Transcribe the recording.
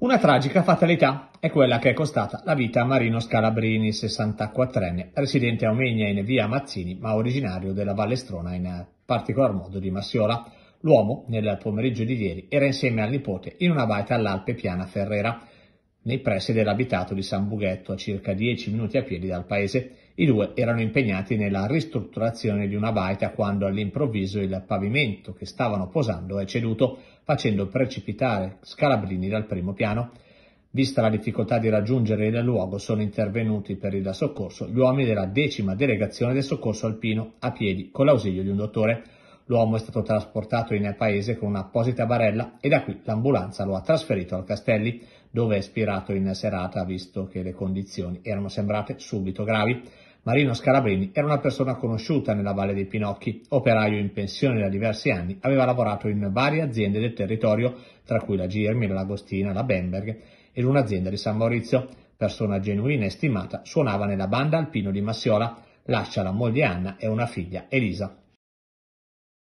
Una tragica fatalità è quella che è costata la vita a Marino Scalabrini, 64enne, residente a Omegna in via Mazzini, ma originario della Vallestrona, in particolar modo di Massiola. L'uomo, nel pomeriggio di ieri, era insieme al nipote in una baita all'Alpe Piana Ferrera nei pressi dell'abitato di San Bughetto, a circa 10 minuti a piedi dal paese. I due erano impegnati nella ristrutturazione di una baita quando all'improvviso il pavimento che stavano posando è ceduto, facendo precipitare Scalabrini dal primo piano. Vista la difficoltà di raggiungere il luogo, sono intervenuti per il soccorso gli uomini della decima delegazione del soccorso alpino a piedi con l'ausilio di un dottore. L'uomo è stato trasportato in paese con un'apposita barella e da qui l'ambulanza lo ha trasferito al Castelli, dove è spirato in serata visto che le condizioni erano sembrate subito gravi. Marino Scarabrini era una persona conosciuta nella Valle dei Pinocchi, operaio in pensione da diversi anni, aveva lavorato in varie aziende del territorio, tra cui la Girmi, la Lagostina, la Bemberg ed un'azienda di San Maurizio. Persona genuina e stimata, suonava nella banda alpino di Massiola, lascia la moglie Anna e una figlia Elisa.